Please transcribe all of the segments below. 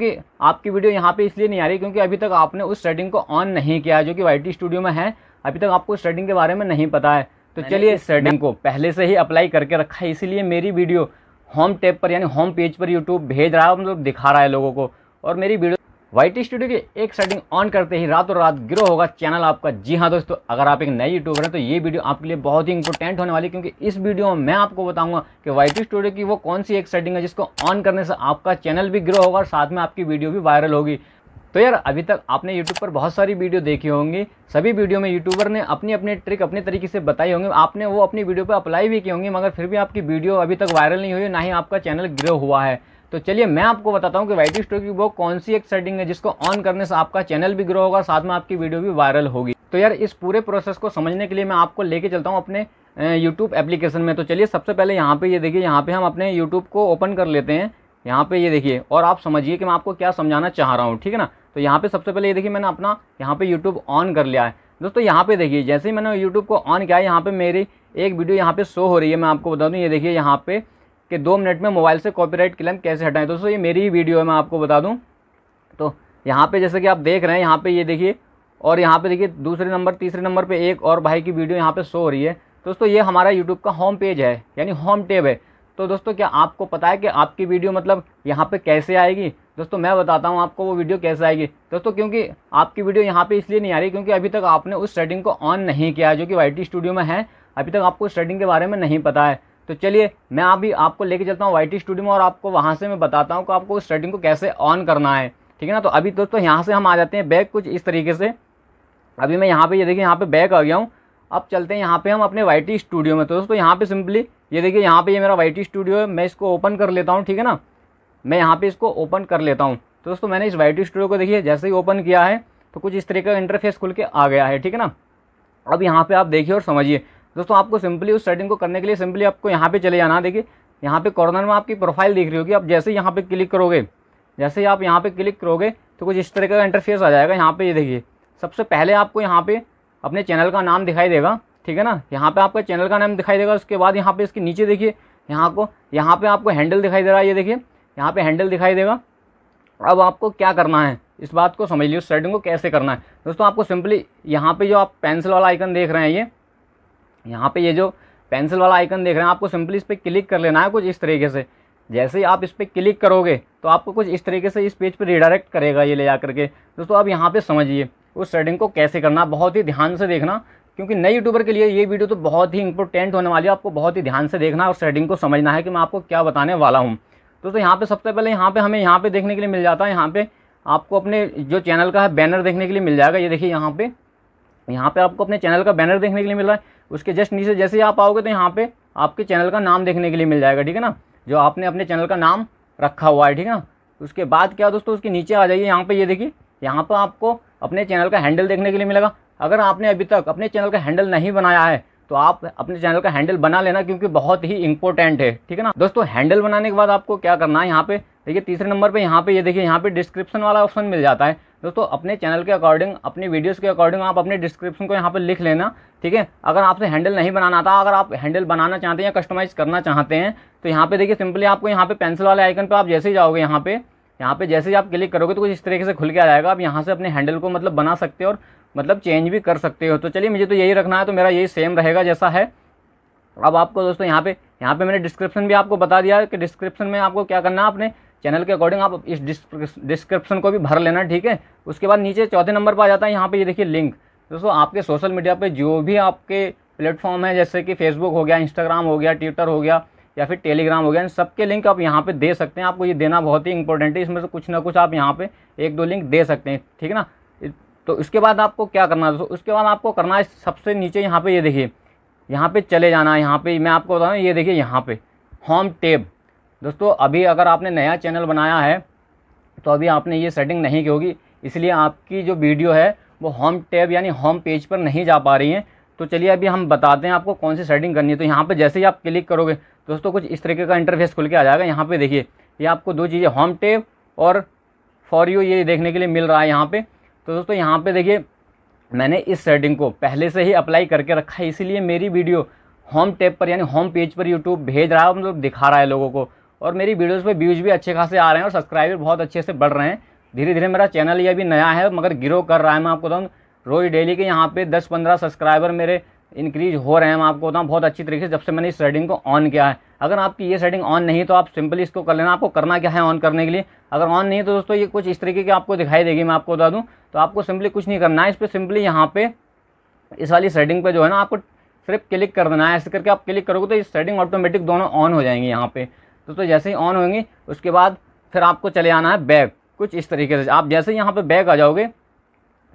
कि आपकी वीडियो यहाँ पे इसलिए नहीं आ रही क्योंकि अभी तक आपने उस थ्रेडिंग को ऑन नहीं किया जो कि वाई स्टूडियो में है अभी तक आपको उस के बारे में नहीं पता है तो चलिए इस थ्रेडिंग को पहले से ही अप्लाई करके रखा है इसीलिए मेरी वीडियो होम टेप पर यानी होम पेज पर यूट्यूब भेज रहा है मतलब दिखा रहा है लोगों को और मेरी वीडियो वाई स्टूडियो की एक सेटिंग ऑन करते ही रातों रात ग्रो होगा चैनल आपका जी हाँ दोस्तों अगर आप एक नए यूट्यूबर हैं तो ये वीडियो आपके लिए बहुत ही इंपॉर्टेंट होने वाली क्योंकि इस वीडियो में मैं आपको बताऊंगा कि वाई स्टूडियो की वो कौन सी एक सेटिंग है जिसको ऑन करने से आपका चैनल भी ग्रो होगा और साथ में आपकी वीडियो भी वायरल होगी तो यार अभी तक आपने YouTube पर बहुत सारी वीडियो देखी होंगी सभी वीडियो में यूट्यूबर ने अपनी अपनी ट्रिक अपने तरीके से बताई होंगी आपने वो अपनी वीडियो पर अप्लाई भी की होंगी मगर फिर भी आपकी वीडियो अभी तक वायरल नहीं हुई ना ही आपका चैनल ग्रो हुआ है तो चलिए मैं आपको बताता हूँ कि वाइट टी स्टोर की वो कौन सी एक सेटिंग है जिसको ऑन करने से आपका चैनल भी ग्रो होगा साथ में आपकी वीडियो भी वायरल होगी तो यार इस पूरे प्रोसेस को समझने के लिए मैं आपको लेके चलता हूँ अपने यूट्यूब एप्लीकेशन में तो चलिए सबसे पहले यहाँ पे ये यह देखिए यहाँ पे हम अपने यूट्यूब को ओपन कर लेते हैं यहाँ पे ये यह देखिए और आप समझिए कि मैं आपको क्या समझाना चाह रहा हूँ ठीक है ना तो यहाँ पे सबसे पहले ये देखिए मैंने अपना यहाँ पे यूट्यूब ऑन कर लिया है दोस्तों यहाँ पे देखिए जैसे ही मैंने यूट्यूब को ऑन किया है यहाँ पर मेरी एक वीडियो यहाँ पर शो हो रही है मैं आपको बता दूँ ये देखिए यहाँ पर कि दो मिनट में मोबाइल से कॉपीराइट क्लेम कैसे हटाएं दोस्तों ये मेरी ही वीडियो है मैं आपको बता दूँ तो यहाँ पे जैसे कि आप देख रहे हैं यहाँ पे ये देखिए और यहाँ पे देखिए दूसरे नंबर तीसरे नंबर पे एक और भाई की वीडियो यहाँ पे शो हो रही है दोस्तों ये हमारा यूट्यूब का होम पेज है यानी होम टेब है तो दोस्तों क्या आपको पता है कि आपकी वीडियो मतलब यहाँ पर कैसे आएगी दोस्तों मैं बताता हूँ आपको वो वीडियो कैसे आएगी दोस्तों क्योंकि आपकी वीडियो यहाँ पर इसलिए नहीं आ रही क्योंकि अभी तक आपने उस सेटिंग को ऑन नहीं किया जो कि वाई स्टूडियो में है अभी तक आपको उस सेटिंग के बारे में नहीं पता है तो चलिए मैं अभी आपको लेके चलता हूँ वाई स्टूडियो में और आपको वहाँ से मैं बताता हूँ कि आपको उस को कैसे ऑन करना है ठीक है ना तो अभी दोस्तों यहाँ से हम आ जाते हैं बैग कुछ इस तरीके से अभी मैं यहाँ पर ये देखिए यहाँ पर बैग आ गया हूँ अब चलते हैं यहाँ पे हम अपने वाई स्टूडियो में तो दोस्तों यहाँ पे सिंपली ये देखिए यहाँ पे ये मेरा वाई स्टूडियो है मैं इसको ओपन कर लेता हूँ ठीक है ना मैं यहाँ पे इसको ओपन कर लेता हूँ तो दोस्तों मैंने इस वाई स्टूडियो को देखिए जैसे ही ओपन किया है तो कुछ इस तरीके का इंटरफेस खुल के आ गया है ठीक है ना अब यहाँ पर आप देखिए और समझिए दोस्तों आपको सिंपली उस सेटिंग को करने के लिए सिंपली आपको यहाँ पे चले जाना देखिए यहाँ पे कॉर्नर में आपकी प्रोफाइल दिख रही होगी आप जैसे यहाँ पे क्लिक करोगे जैसे ही आप यहाँ पे क्लिक करोगे तो कुछ इस तरह का इंटरफेस आ जाएगा यहाँ पे ये देखिए सबसे पहले आपको यहाँ पे अपने चैनल का नाम दिखाई देगा ठीक है ना यहाँ पर आपका चैनल का नाम दिखाई देगा उसके बाद यहाँ पर इसके नीचे देखिए यहाँ को यहाँ पे आपको हैंडल दिखाई दे रहा है ये देखिए यहाँ पर हैंडल दिखाई देगा अब आपको क्या करना है इस बात को समझ लीजिए उस सेटिंग को कैसे करना है दोस्तों आपको सिंपली यहाँ पर जो आप पेंसिल वाला आइकन देख रहे हैं ये यहाँ पे ये जो पेंसिल वाला आइकन देख रहे हैं आपको सिंपली इस पर क्लिक कर लेना है कुछ इस तरीके से जैसे ही आप इस पर क्लिक करोगे तो आपको कुछ इस तरीके से इस पेज पर रिडायरेक्ट करेगा ये ले जा करके दोस्तों आप यहाँ पर समझिए उस सेटिंग को कैसे करना बहुत ही ध्यान से देखना क्योंकि नए यूट्यूबर के लिए ये वीडियो तो बहुत ही इंपॉर्टेंट होने वाली है आपको बहुत ही ध्यान से देखना और सेटिंग को समझना है कि मैं आपको क्या बताने वाला हूँ तो, तो यहाँ पे सबसे पहले यहाँ पे हमें यहाँ पे देखने के लिए मिल जाता है यहाँ पे आपको अपने जो चैनल का है बैनर देखने के लिए मिल जाएगा ये देखिए यहाँ पे यहाँ पे आपको अपने चैनल का बैनर देखने के लिए मिल रहा है उसके जस्ट नीचे जैसे ही आप आओगे तो यहाँ पे आपके चैनल का नाम देखने के लिए मिल जाएगा ठीक है ना जो आपने अपने चैनल का नाम रखा हुआ है ठीक है ना उसके बाद क्या दोस्तों उसके नीचे आ जाइए यहाँ पर ये देखिए यहाँ पर आपको अपने चैनल का हैंडल देखने के लिए मिलेगा अगर आपने अभी तक अपने चैनल का हैंडल नहीं बनाया है तो आप अपने चैनल का हैंडल बना लेना क्योंकि बहुत ही इंपॉर्टेंट है ठीक है ना दोस्तों हैंडल बनाने के बाद आपको क्या करना है यहाँ पे देखिए तीसरे नंबर पे यहाँ पे ये यह देखिए यहाँ पे डिस्क्रिप्शन वाला ऑप्शन मिल जाता है दोस्तों अपने चैनल के अकॉर्डिंग अपनी वीडियोस के अकॉर्डिंग आप अपने डिस्क्रिप्शन को यहाँ पर लिख लेना ठीक है अगर आपसे हैंडल नहीं बनाना आता अगर आप हैंडल बनाना चाहते हैं या कस्टमाइज़ करना चाहते हैं तो यहाँ पे देखिए सिंपली आपको यहाँ पे पेंसिल वाले आइकन पर आप जैसे ही जाओगे यहाँ पे यहाँ पे जैसे ही आप क्लिक करोगे तो कुछ इस तरीके से खुल के आ जाएगा आप यहाँ से अपने हैंडल को मतलब बना सकते हो और मतलब चेंज भी कर सकते हो तो चलिए मुझे तो यही रखना है तो मेरा यही सेम रहेगा जैसा है अब आपको दोस्तों यहाँ पे यहाँ पे मैंने डिस्क्रिप्शन भी आपको बता दिया कि डिस्क्रिप्शन में आपको क्या करना है आपने चैनल के अकॉर्डिंग आप इस डिस्क्रिप्शन को भी भर लेना ठीक है उसके बाद नीचे चौथे नंबर पर आ जाता है यहाँ पर ये देखिए लिंक दोस्तों आपके सोशल मीडिया पर जो भी आपके प्लेटफॉर्म है जैसे कि फेसबुक हो गया इंस्टाग्राम हो गया ट्विटर हो गया या फिर टेलीग्राम हो गया इन सबके लिंक आप यहाँ पे दे सकते हैं आपको ये देना बहुत ही इंपॉर्टेंट है इसमें से कुछ ना कुछ आप यहाँ पे एक दो लिंक दे सकते हैं ठीक है ना तो इसके बाद आपको क्या करना है उसके बाद आपको करना है सबसे नीचे यहाँ पे ये देखिए यहाँ पे चले जाना है यहाँ पे मैं आपको बता रहा ये देखिए यहाँ पे होम टेब दोस्तों अभी अगर आपने नया चैनल बनाया है तो अभी आपने ये सेटिंग नहीं की होगी इसलिए आपकी जो वीडियो है वो होम टेब यानी होम पेज पर नहीं जा पा रही हैं तो चलिए अभी हम बताते हैं आपको कौन सी सेटिंग करनी है तो यहाँ पर जैसे ही आप क्लिक करोगे दोस्तों कुछ इस तरीके का इंटरफेस खुल के आ जाएगा यहाँ पर देखिए ये आपको दो चीज़ें होम टेप और फॉर यू ये देखने के लिए मिल रहा है यहाँ पर तो दोस्तों यहाँ पर देखिए मैंने इस सेटिंग को पहले से ही अप्लाई करके रखा है इसीलिए मेरी वीडियो होम टैब पर यानी होम पेज पर यूट्यूब भेज रहा है मतलब दिखा रहा है लोगों को और मेरी वीडियोज़ पर व्यूज़ भी अच्छे खासे आ रहे हैं और सब्सक्राइबर बहुत अच्छे से बढ़ रहे हैं धीरे धीरे मेरा चैनल ये भी नया है मगर गिरो कर रहा है मैं आपको बताऊँ रोज़ डेली के यहाँ पे 10-15 सब्सक्राइबर मेरे इंक्रीज हो रहे हैं मैं आपको बताऊँ बहुत अच्छी तरीके से जब से मैंने इस सेटिंग को ऑन किया है अगर आपकी ये सेटिंग ऑन नहीं तो आप सिंपली इसको कर लेना आपको करना क्या है ऑन करने के लिए अगर ऑन नहीं तो दोस्तों ये कुछ इस तरीके की आपको दिखाई देगी मैं आपको बता दूँ तो आपको सिंपली कुछ नहीं करना है इस पर सिंपली यहाँ पे इस वाली सेटिंग पर जो है ना आपको सिर्फ क्लिक कर देना है ऐसे करके आप क्लिक करोगे तो ये सेटिंग ऑटोमेटिक दोनों ऑन हो जाएंगी यहाँ पर दोस्तों जैसे ही ऑन होंगी उसके बाद फिर आपको चले आना है बैग कुछ इस तरीके से आप जैसे यहाँ पर बैग आ जाओगे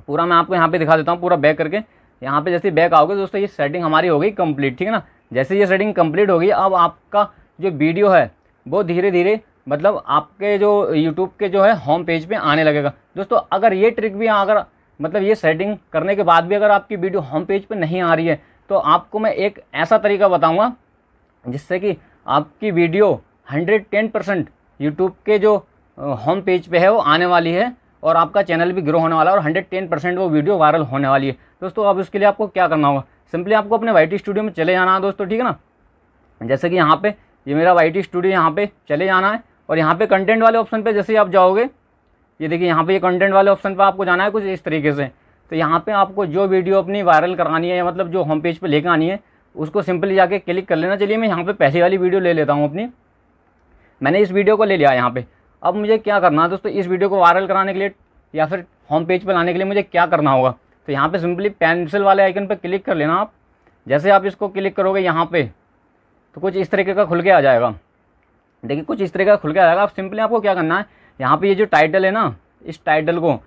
पूरा मैं आपको यहाँ पे दिखा देता हूँ पूरा बैक करके यहाँ पे जैसे बैक आओगे दोस्तों ये सेटिंग हमारी हो गई कंप्लीट ठीक है ना जैसे ये सेटिंग कंप्लीट होगी अब आपका जो वीडियो है वो धीरे धीरे मतलब आपके जो यूट्यूब के जो है होम पेज पर आने लगेगा दोस्तों अगर ये ट्रिक भी अगर मतलब ये सेटिंग करने के बाद भी अगर आपकी वीडियो होम पेज पर नहीं आ रही है तो आपको मैं एक ऐसा तरीका बताऊँगा जिससे कि आपकी video hundred ten percent YouTube के जो होम पेज पे है वो आने वाली है और आपका चैनल भी ग्रो होने वाला है और हंड्रेड टेन परसेंट वो वीडियो वायरल होने वाली है दोस्तों अब उसके लिए आपको क्या करना होगा सिंपली आपको अपने वाई स्टूडियो में चले जाना है दोस्तों ठीक है ना जैसे कि यहाँ पे ये मेरा वाई स्टूडियो यहाँ पे चले जाना है और यहाँ पे कंटेंट वाले ऑप्शन पे जैसे ही आप जाओगे ये देखिए यहाँ पे ये कंटेंट वाले ऑप्शन पे आपको जाना है कुछ इस तरीके से तो यहाँ पे आपको जो वीडियो अपनी वायरल करानी है या मतलब जो होम पेज पे लेकर आनी है उसको सिंपली जाके क्लिक कर लेना चलिए मैं यहाँ पे पहली वाली वीडियो ले लेता हूँ अपनी मैंने इस वीडियो को ले लिया यहाँ पे अब मुझे क्या करना है दोस्तों इस वीडियो को वायरल कराने के लिए या फिर होम पेज पर लाने के लिए मुझे क्या करना होगा तो यहाँ पे सिंपली पेंसिल वाले आइकन पर क्लिक कर लेना आप जैसे आप इसको क्लिक करोगे यहाँ पे तो कुछ इस तरीके का खुल के आ जाएगा देखिए कुछ इस तरीके का खुल के आ जाएगा आप सिंपली आपको क्या करना है यहाँ पे ये जो टाइटल है ना इस टाइटल को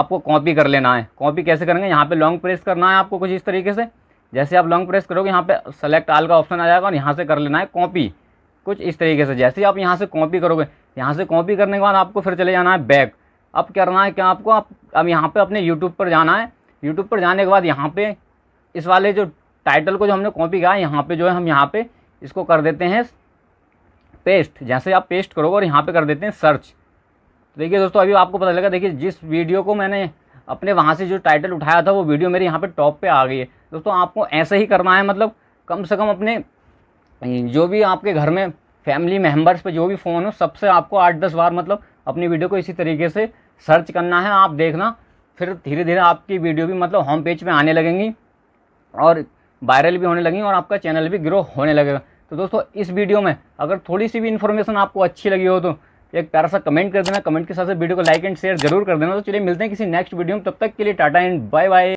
आपको कॉपी कर लेना है कॉपी कैसे करेंगे यहाँ पर लॉन्ग प्रेस करना है आपको कुछ इस तरीके से जैसे आप लॉन्ग प्रेस करोगे यहाँ पर सेलेक्ट आल का ऑप्शन आ जाएगा और यहाँ से कर लेना है कॉपी कुछ इस तरीके से जैसे आप यहाँ से कॉपी करोगे यहाँ से कॉपी करने के बाद आपको फिर चले जाना है बैक अब करना है क्या आपको आप अब यहाँ पे अपने यूट्यूब पर जाना है यूट्यूब पर जाने के बाद यहाँ पे इस वाले जो टाइटल को जो हमने कॉपी किया है यहाँ पर जो है हम यहाँ पे इसको कर देते हैं पेस्ट जैसे आप पेस्ट करोगे और यहाँ पे कर देते हैं सर्च तो देखिए दोस्तों अभी आपको पता लगा देखिए जिस वीडियो को मैंने अपने वहाँ से जो टाइटल उठाया था वो वीडियो मेरे यहाँ पे टॉप पे आ गई है दोस्तों आपको ऐसे ही करना है मतलब कम से कम अपने जो भी आपके घर में फैमिली मेम्बर्स पे जो भी फ़ोन हो सबसे आपको आठ दस बार मतलब अपनी वीडियो को इसी तरीके से सर्च करना है आप देखना फिर धीरे धीरे आपकी वीडियो भी मतलब होम पेज पे आने लगेंगी और वायरल भी होने लगेंगी और आपका चैनल भी ग्रो होने लगेगा तो दोस्तों इस वीडियो में अगर थोड़ी सी भी इन्फॉर्मेशन आपको अच्छी लगी हो तो एक प्यारा सा कमेंट कर देना कमेंट के साथ वीडियो को लाइक एंड शेयर जरूर कर देना तो चलिए मिलते हैं किसी नेक्स्ट वीडियो में तब तक के लिए टाटा एंड बाय बाय